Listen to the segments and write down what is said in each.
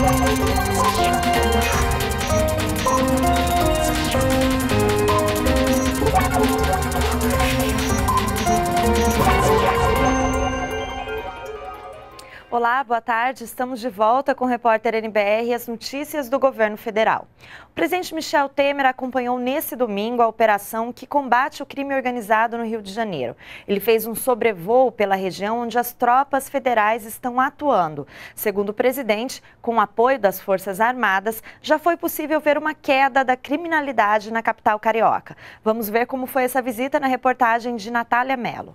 よし。Olá, boa tarde. Estamos de volta com o repórter NBR e as notícias do governo federal. O presidente Michel Temer acompanhou nesse domingo a operação que combate o crime organizado no Rio de Janeiro. Ele fez um sobrevoo pela região onde as tropas federais estão atuando. Segundo o presidente, com o apoio das Forças Armadas, já foi possível ver uma queda da criminalidade na capital carioca. Vamos ver como foi essa visita na reportagem de Natália Mello.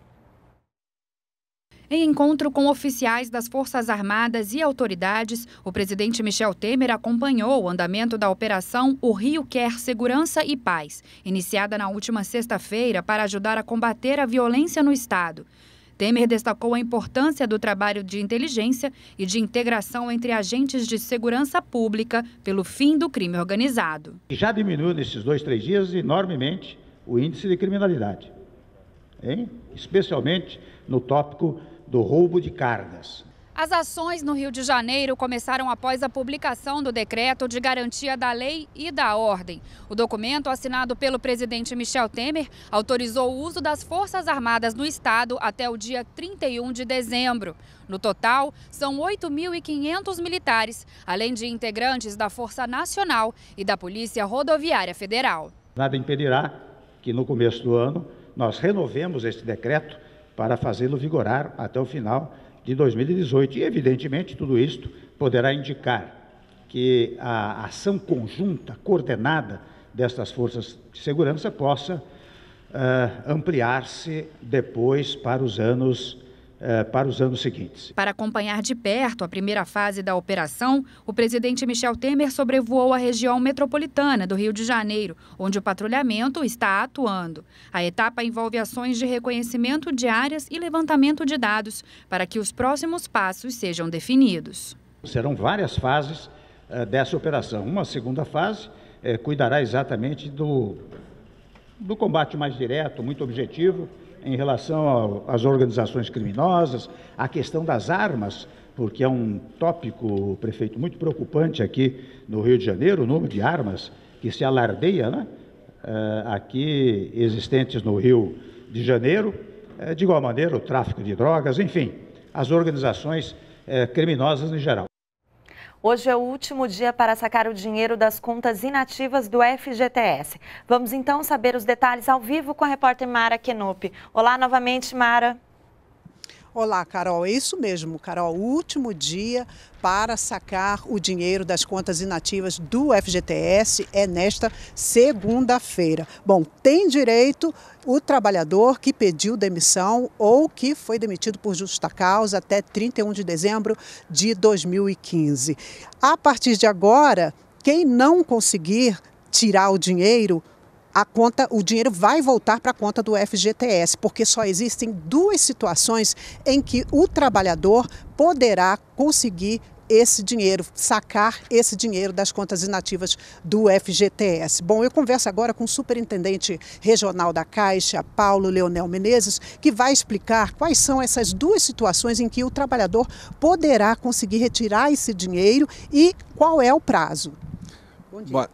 Em encontro com oficiais das Forças Armadas e autoridades, o presidente Michel Temer acompanhou o andamento da operação O Rio Quer Segurança e Paz, iniciada na última sexta-feira para ajudar a combater a violência no Estado. Temer destacou a importância do trabalho de inteligência e de integração entre agentes de segurança pública pelo fim do crime organizado. Já diminuiu nesses dois, três dias enormemente o índice de criminalidade, hein? especialmente no tópico do roubo de cargas. As ações no Rio de Janeiro começaram após a publicação do decreto de garantia da lei e da ordem. O documento, assinado pelo presidente Michel Temer, autorizou o uso das Forças Armadas no Estado até o dia 31 de dezembro. No total, são 8.500 militares, além de integrantes da Força Nacional e da Polícia Rodoviária Federal. Nada impedirá que, no começo do ano, nós renovemos este decreto para fazê-lo vigorar até o final de 2018. E, evidentemente, tudo isto poderá indicar que a ação conjunta, coordenada destas forças de segurança possa uh, ampliar-se depois para os anos eh, para os anos seguintes. Para acompanhar de perto a primeira fase da operação, o presidente Michel Temer sobrevoou a região metropolitana do Rio de Janeiro, onde o patrulhamento está atuando. A etapa envolve ações de reconhecimento de áreas e levantamento de dados para que os próximos passos sejam definidos. Serão várias fases eh, dessa operação. Uma segunda fase eh, cuidará exatamente do, do combate mais direto, muito objetivo, em relação às organizações criminosas, à questão das armas, porque é um tópico, prefeito, muito preocupante aqui no Rio de Janeiro, o número de armas que se alardeia, né? Eh, aqui existentes no Rio de Janeiro, eh, de igual maneira o tráfico de drogas, enfim, as organizações eh, criminosas em geral. Hoje é o último dia para sacar o dinheiro das contas inativas do FGTS. Vamos então saber os detalhes ao vivo com a repórter Mara Kenup. Olá novamente, Mara. Olá, Carol, é isso mesmo, Carol. Último dia para sacar o dinheiro das contas inativas do FGTS é nesta segunda-feira. Bom, tem direito o trabalhador que pediu demissão ou que foi demitido por justa causa até 31 de dezembro de 2015. A partir de agora, quem não conseguir tirar o dinheiro a conta, o dinheiro vai voltar para a conta do FGTS, porque só existem duas situações em que o trabalhador poderá conseguir esse dinheiro, sacar esse dinheiro das contas inativas do FGTS. Bom, eu converso agora com o superintendente regional da Caixa, Paulo Leonel Menezes, que vai explicar quais são essas duas situações em que o trabalhador poderá conseguir retirar esse dinheiro e qual é o prazo. Bom dia. Bom,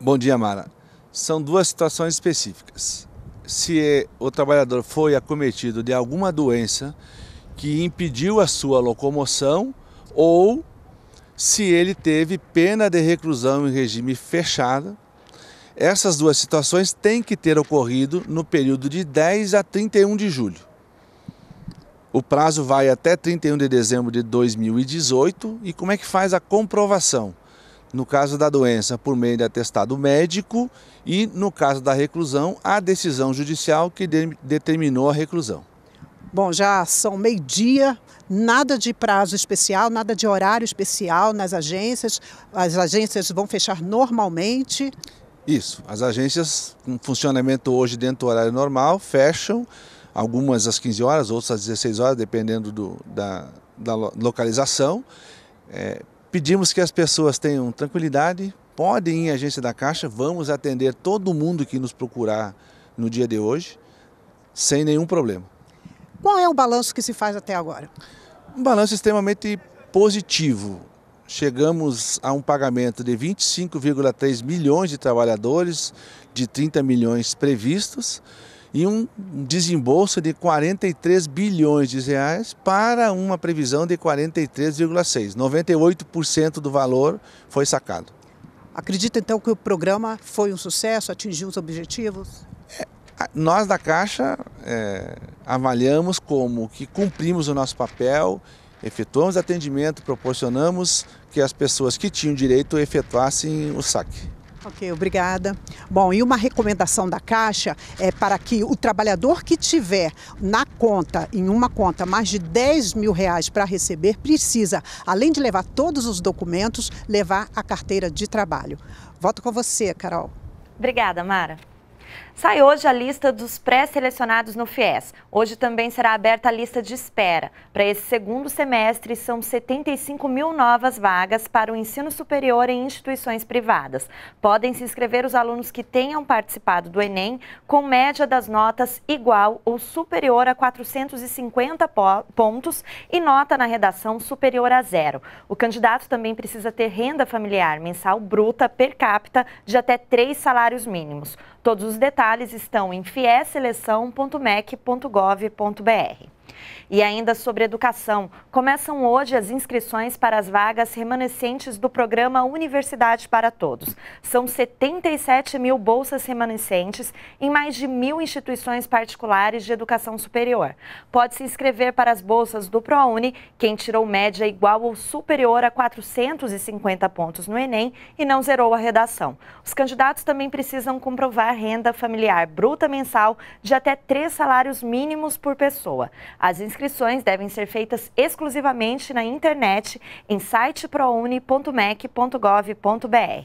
bom dia, Mara são duas situações específicas. Se é, o trabalhador foi acometido de alguma doença que impediu a sua locomoção ou se ele teve pena de reclusão em regime fechado. Essas duas situações têm que ter ocorrido no período de 10 a 31 de julho. O prazo vai até 31 de dezembro de 2018 e como é que faz a comprovação? no caso da doença, por meio de atestado médico e, no caso da reclusão, a decisão judicial que de, determinou a reclusão. Bom, já são meio-dia, nada de prazo especial, nada de horário especial nas agências. As agências vão fechar normalmente. Isso, as agências com funcionamento hoje dentro do horário normal fecham, algumas às 15 horas, outras às 16 horas, dependendo do, da, da localização. É, Pedimos que as pessoas tenham tranquilidade, podem ir à agência da Caixa, vamos atender todo mundo que nos procurar no dia de hoje, sem nenhum problema. Qual é o balanço que se faz até agora? Um balanço extremamente positivo. Chegamos a um pagamento de 25,3 milhões de trabalhadores, de 30 milhões previstos e um desembolso de 43 bilhões de reais para uma previsão de 43,6. 98% do valor foi sacado. Acredita então que o programa foi um sucesso, atingiu os objetivos? É, nós da Caixa é, avaliamos como que cumprimos o nosso papel, efetuamos atendimento, proporcionamos que as pessoas que tinham direito efetuassem o saque. Ok, obrigada. Bom, e uma recomendação da Caixa é para que o trabalhador que tiver na conta, em uma conta, mais de 10 mil reais para receber, precisa, além de levar todos os documentos, levar a carteira de trabalho. Volto com você, Carol. Obrigada, Mara. Sai hoje a lista dos pré-selecionados no FIES. Hoje também será aberta a lista de espera. Para esse segundo semestre, são 75 mil novas vagas para o ensino superior em instituições privadas. Podem se inscrever os alunos que tenham participado do Enem com média das notas igual ou superior a 450 pontos e nota na redação superior a zero. O candidato também precisa ter renda familiar mensal bruta per capita de até três salários mínimos. Todos os detalhes estão em fieseleção.mec.gov.br. E ainda sobre educação, começam hoje as inscrições para as vagas remanescentes do programa Universidade para Todos. São 77 mil bolsas remanescentes em mais de mil instituições particulares de educação superior. Pode se inscrever para as bolsas do ProUni quem tirou média igual ou superior a 450 pontos no Enem e não zerou a redação. Os candidatos também precisam comprovar renda familiar bruta mensal de até três salários mínimos por pessoa. A as inscrições devem ser feitas exclusivamente na internet em siteprouni.mec.gov.br.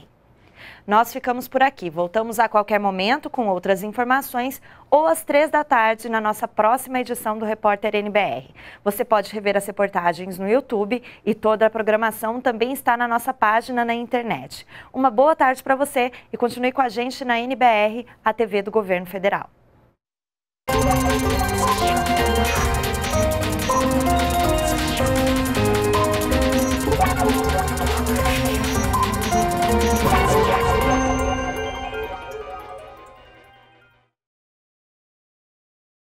Nós ficamos por aqui. Voltamos a qualquer momento com outras informações ou às três da tarde na nossa próxima edição do Repórter NBR. Você pode rever as reportagens no YouTube e toda a programação também está na nossa página na internet. Uma boa tarde para você e continue com a gente na NBR, a TV do Governo Federal.